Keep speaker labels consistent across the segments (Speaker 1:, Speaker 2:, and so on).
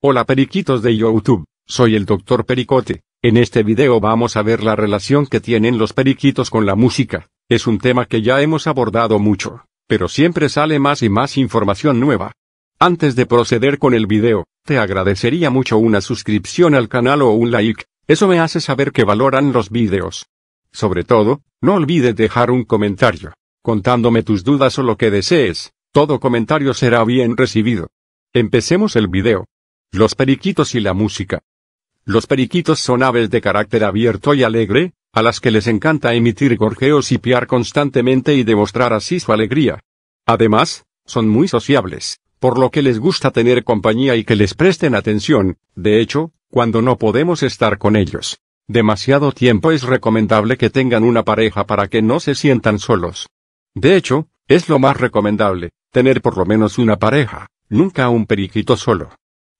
Speaker 1: Hola periquitos de YouTube, soy el Dr. Pericote. En este video vamos a ver la relación que tienen los periquitos con la música. Es un tema que ya hemos abordado mucho, pero siempre sale más y más información nueva. Antes de proceder con el video, te agradecería mucho una suscripción al canal o un like, eso me hace saber que valoran los videos. Sobre todo, no olvides dejar un comentario, contándome tus dudas o lo que desees, todo comentario será bien recibido. Empecemos el video. Los periquitos y la música. Los periquitos son aves de carácter abierto y alegre, a las que les encanta emitir gorjeos y piar constantemente y demostrar así su alegría. Además, son muy sociables, por lo que les gusta tener compañía y que les presten atención, de hecho, cuando no podemos estar con ellos. Demasiado tiempo es recomendable que tengan una pareja para que no se sientan solos. De hecho, es lo más recomendable, tener por lo menos una pareja, nunca un periquito solo.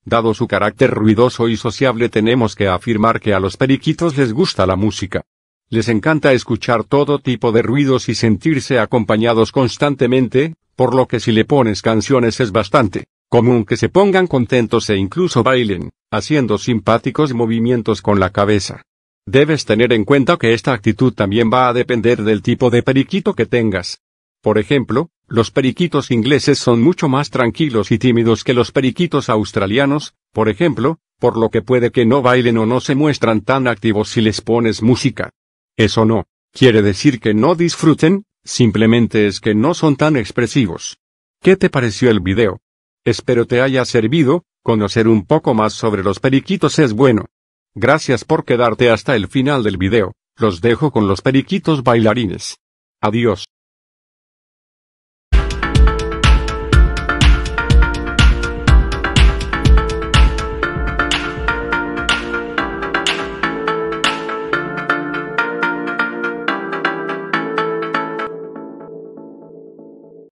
Speaker 1: Dado su carácter ruidoso y sociable tenemos que afirmar que a los periquitos les gusta la música. Les encanta escuchar todo tipo de ruidos y sentirse acompañados constantemente, por lo que si le pones canciones es bastante común que se pongan contentos e incluso bailen, haciendo simpáticos movimientos con la cabeza. Debes tener en cuenta que esta actitud también va a depender del tipo de periquito que tengas. Por ejemplo, los periquitos ingleses son mucho más tranquilos y tímidos que los periquitos australianos, por ejemplo, por lo que puede que no bailen o no se muestran tan activos si les pones música. Eso no, quiere decir que no disfruten, simplemente es que no son tan expresivos. ¿Qué te pareció el video? Espero te haya servido, conocer un poco más sobre los periquitos es bueno. Gracias por quedarte hasta el final del video, los dejo con los periquitos bailarines. Adiós.